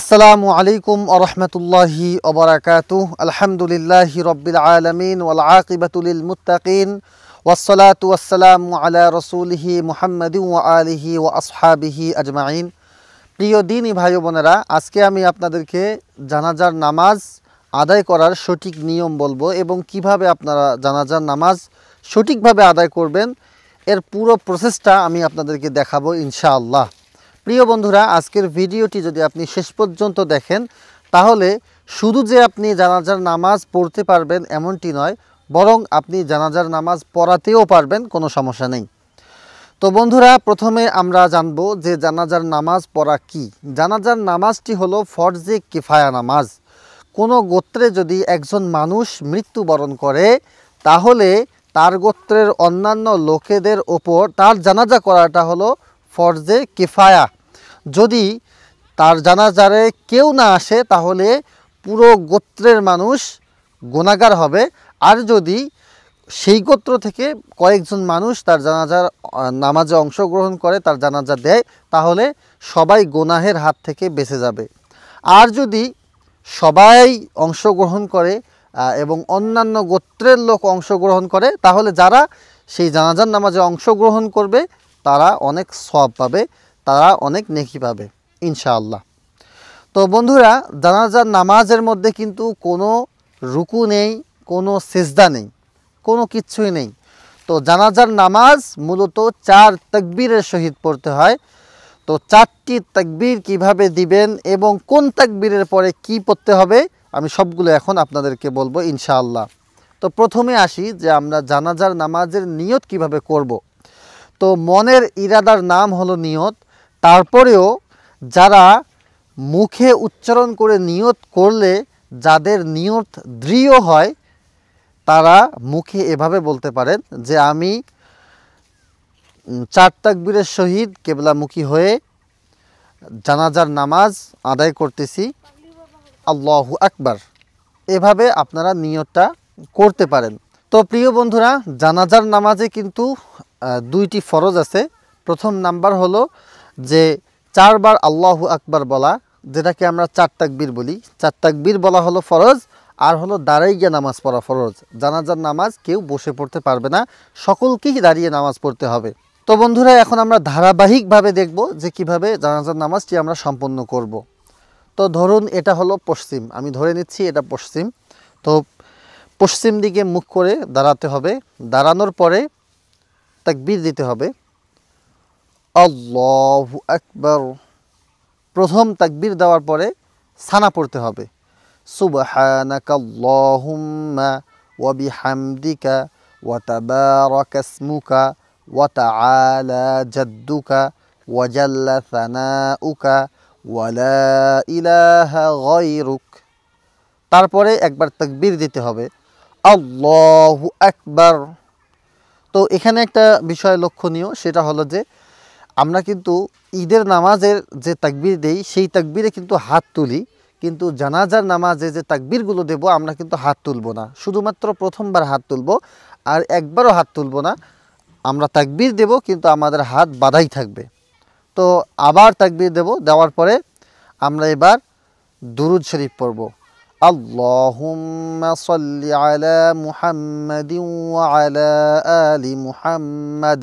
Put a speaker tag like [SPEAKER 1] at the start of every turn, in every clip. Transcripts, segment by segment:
[SPEAKER 1] আসসালামু আলাইকুম আরহামতুল্লাহি অবরাকাতু আলহামদুলিল্লাহ রবিল আলমিন ওয়াল আকিবাতুলিল মুতাকিন ওয়াসলাতু আসসালামু আলা রসুলহি মুহাম্মদি ও আলিহি ও আসহাবিহি আজমাইন প্রিয় দিনই ভাই বোনেরা আজকে আমি আপনাদেরকে জানাজার নামাজ আদায় করার সঠিক নিয়ম বলবো এবং কিভাবে আপনারা জানাজার নামাজ সঠিকভাবে আদায় করবেন এর পুরো প্রসেসটা আমি আপনাদেরকে দেখাবো ইনশাআল্লাহ প্রিয় বন্ধুরা আজকের ভিডিওটি যদি আপনি শেষ পর্যন্ত দেখেন তাহলে শুধু যে আপনি জানাজার নামাজ পড়তে পারবেন এমনটি নয় বরং আপনি জানাজার নামাজ পড়াতেও পারবেন কোনো সমস্যা নেই তো বন্ধুরা প্রথমে আমরা জানব যে জানাজার নামাজ পড়া কি জানাজার নামাজটি হলো ফরজে কিফায়া নামাজ কোনো গোত্রে যদি একজন মানুষ মৃত্যুবরণ করে তাহলে তার গোত্রের অন্যান্য লোকেদের ওপর তার জানাজা করাটা হলো ফরজে কিফায়া যদি তার জানাজারে কেউ না আসে তাহলে পুরো গোত্রের মানুষ গোনাগার হবে আর যদি সেই গোত্র থেকে কয়েকজন মানুষ তার জানাজার নামাজে অংশগ্রহণ করে তার জানাজা দেয় তাহলে সবাই গোনাহের হাত থেকে বেঁচে যাবে আর যদি সবাই অংশগ্রহণ করে এবং অন্যান্য গোত্রের লোক অংশগ্রহণ করে তাহলে যারা সেই জানাজার নামাজে অংশগ্রহণ করবে তারা অনেক সব পাবে তারা অনেক নেকি পাবে ইনশাআল্লাহ তো বন্ধুরা জানাজার নামাজের মধ্যে কিন্তু কোনো রুকু নেই কোনো সেজদা নেই কোনো কিছুই নেই তো জানাজার নামাজ মূলত চার তাকবীরের সহিত পড়তে হয় তো চারটি তাকবীর কিভাবে দিবেন এবং কোন তাকবীরের পরে কি পড়তে হবে আমি সবগুলো এখন আপনাদেরকে বলবো ইনশাআল্লাহ তো প্রথমে আসি যে আমরা জানাজার নামাজের নিয়ত কিভাবে করব। তো মনের ইরাদার নাম হলো নিয়ত তারপরেও যারা মুখে উচ্চারণ করে নিয়ত করলে যাদের নিয়ত দৃঢ় হয় তারা মুখে এভাবে বলতে পারেন যে আমি চার তাকবীরের শহীদ কেবলামুখী হয়ে জানাজার নামাজ আদায় করতেছি আল্লাহ আকবার এভাবে আপনারা নিয়তটা করতে পারেন তো প্রিয় বন্ধুরা জানাজার নামাজে কিন্তু দুইটি ফরজ আছে প্রথম নাম্বার হলো যে চারবার আল্লাহ আকবার বলা যেটাকে আমরা চার তাকবীর বলি চার তাকবীর বলা হলো ফরজ আর হলো দাঁড়াই গিয়ে নামাজ পড়া ফরজ জানাজার নামাজ কেউ বসে পড়তে পারবে না সকলকেই দাঁড়িয়ে নামাজ পড়তে হবে তো বন্ধুরা এখন আমরা ধারাবাহিকভাবে দেখব যে কিভাবে জানাজার নামাজটি আমরা সম্পন্ন করব। তো ধরুন এটা হলো পশ্চিম আমি ধরে নিচ্ছি এটা পশ্চিম তো পশ্চিম দিকে মুখ করে দাঁড়াতে হবে দাঁড়ানোর পরে তাকবীর দিতে হবে আল্লাহু আকবর প্রথম তাকবির দেওয়ার পরে সানা পড়তে হবে সুবহানাকাল্লাহুম্মা ওয়া বিহামদিকা ওয়া তাবারাকাসমুকা ওয়া তাআলা জাদ্দুকা ওয়া জাল্লা সানাউকা ওয়া লা ইলাহা গায়রুক তারপরে একবার তাকবির দিতে হবে আল্লাহু আকবার তো এখানে একটা বিষয় লক্ষণীয় সেটা হলো যে আমরা কিন্তু ঈদের নামাজের যে তাকবির দেই সেই তাকবিরে কিন্তু হাত তুলি কিন্তু জানাজার নামাজে যে তাকবিরগুলো দেব আমরা কিন্তু হাত তুলব না শুধুমাত্র প্রথমবার হাত তুলব আর একবারও হাত তুলব না আমরা তাকবির দেব কিন্তু আমাদের হাত বাধাই থাকবে তো আবার তাকবির দেব দেওয়ার পরে আমরা এবার দুরুদ শরীফ পড়ব আল্লাহুম্মা সাল্লি আলা মুহাম্মাদিন ওয়া আলা আলি মুহাম্মাদ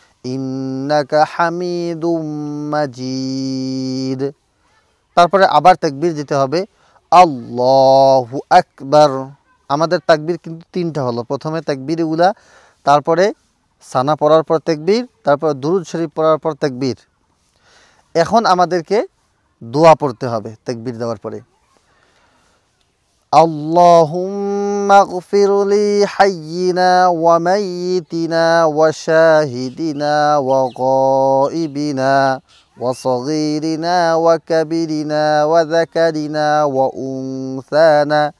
[SPEAKER 1] ইন্নাকা হামিদুম মাজিদ তারপরে আবার তাকবির দিতে হবে আল্লাহু আকবার আমাদের তাকবির কিন্তু তিনটা হলো প্রথমে তাকবির উলা তারপরে সানা পড়ার পর তাকবির তারপর দুরুদ শরীফ পড়ার পর তাকবির এখন আমাদেরকে দোয়া পড়তে হবে তাকবির দেওয়ার পরে আল্লাহুম اغفر لي حينا وميتنا وشاهدنا وغائبنا وصغيرنا وكبرنا وذكرنا وأنثانا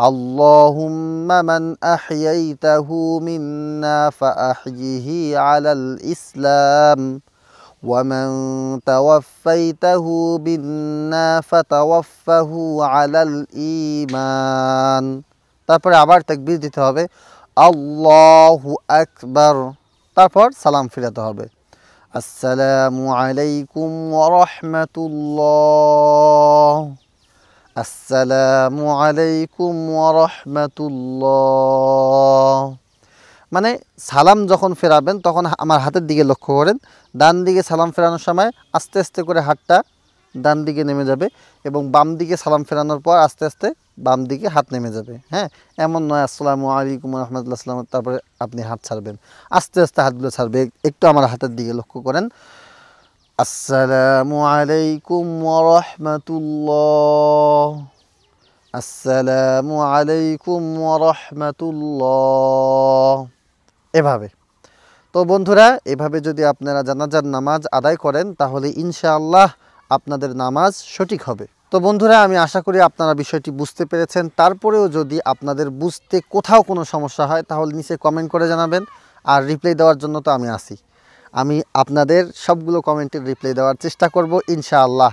[SPEAKER 1] اللهم من أحييته منا فأحيه على الإسلام ومن توفيته منا فتوفه على الإيمان তারপরে আবার তাকবির দিতে হবে আল্লাহু আকবার তারপর সালাম ফিরাতে হবে আসসালামু আলাইকুম ওরহমতুল্লাহ আসসালামু আলাইকুম ওরহমতুল্লাহ মানে সালাম যখন ফেরাবেন তখন আমার হাতের দিকে লক্ষ্য করেন ডান দিকে সালাম ফেরানোর সময় আস্তে আস্তে করে হাতটা ডান দিকে নেমে যাবে এবং বাম দিকে সালাম ফেরানোর পর আস্তে আস্তে বাম দিকে হাত নেমে যাবে হ্যাঁ এমন নয় আসসালামু আলাইকুম রহমতুল্লাহ সাল্লাম তারপরে আপনি হাত ছাড়বেন আস্তে আস্তে হাতগুলো ছাড়বে একটু আমার হাতের দিকে লক্ষ্য করেন আসসালামু আলাইকুম রহমতুল্লাহ আসসালামু আলাইকুম রহমতুল্লাহ এভাবে তো বন্ধুরা এভাবে যদি আপনারা জানাজার নামাজ আদায় করেন তাহলে ইনশাআল্লাহ আপনাদের নামাজ সঠিক হবে তো বন্ধুরা আমি আশা করি আপনারা বিষয়টি বুঝতে পেরেছেন তারপরেও যদি আপনাদের বুঝতে কোথাও কোনো সমস্যা হয় তাহলে নিচে কমেন্ট করে জানাবেন আর রিপ্লাই দেওয়ার জন্য তো আমি আসি আমি আপনাদের সবগুলো কমেন্টের রিপ্লাই দেওয়ার চেষ্টা করব ইনশাআল্লাহ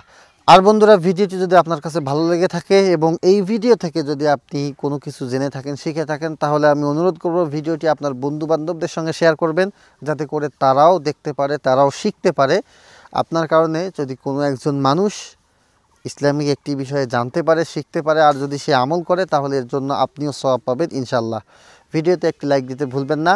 [SPEAKER 1] আর বন্ধুরা ভিডিওটি যদি আপনার কাছে ভালো লেগে থাকে এবং এই ভিডিও থেকে যদি আপনি কোনো কিছু জেনে থাকেন শিখে থাকেন তাহলে আমি অনুরোধ করব ভিডিওটি আপনার বন্ধু বান্ধবদের সঙ্গে শেয়ার করবেন যাতে করে তারাও দেখতে পারে তারাও শিখতে পারে আপনার কারণে যদি কোনো একজন মানুষ ইসলামিক একটি বিষয়ে জানতে পারে শিখতে পারে আর যদি সে আমল করে তাহলে এর জন্য আপনিও সব পাবেন ইনশাল্লাহ ভিডিওতে একটি লাইক দিতে ভুলবেন না